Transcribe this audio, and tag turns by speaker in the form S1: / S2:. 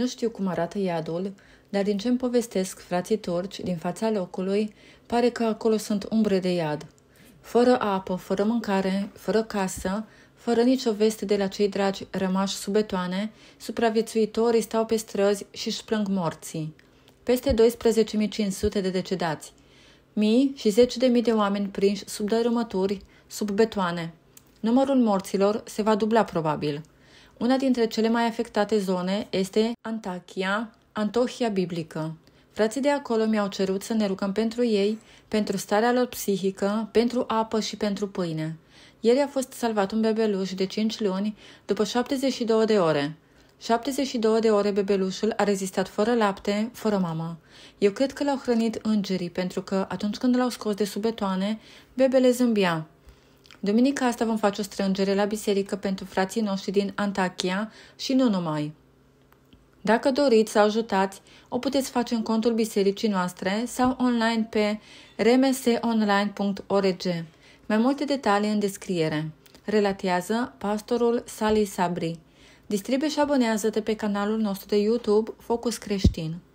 S1: Nu știu cum arată iadul, dar din ce îmi povestesc frații turci din fața locului, pare că acolo sunt umbre de iad. Fără apă, fără mâncare, fără casă, fără nicio veste de la cei dragi rămași sub betoane, supraviețuitorii stau pe străzi și își plâng morții. Peste 12.500 de decedați, mii și zeci de mii de oameni prinși sub dărâmături, sub betoane. Numărul morților se va dubla probabil – una dintre cele mai afectate zone este Antachia, Antohia biblică. Frații de acolo mi-au cerut să ne rugăm pentru ei, pentru starea lor psihică, pentru apă și pentru pâine. Ieri a fost salvat un bebeluș de 5 luni după 72 de ore. 72 de ore bebelușul a rezistat fără lapte, fără mamă. Eu cred că l-au hrănit îngerii, pentru că atunci când l-au scos de sub betoane, bebele zâmbia, Duminica asta vom face o strângere la biserică pentru frații noștri din Antachia și nu numai. Dacă doriți să ajutați, o puteți face în contul bisericii noastre sau online pe rmsonline.org. Mai multe detalii în descriere. Relatează pastorul Sali Sabri. Distribuie și abonează-te pe canalul nostru de YouTube Focus Creștin.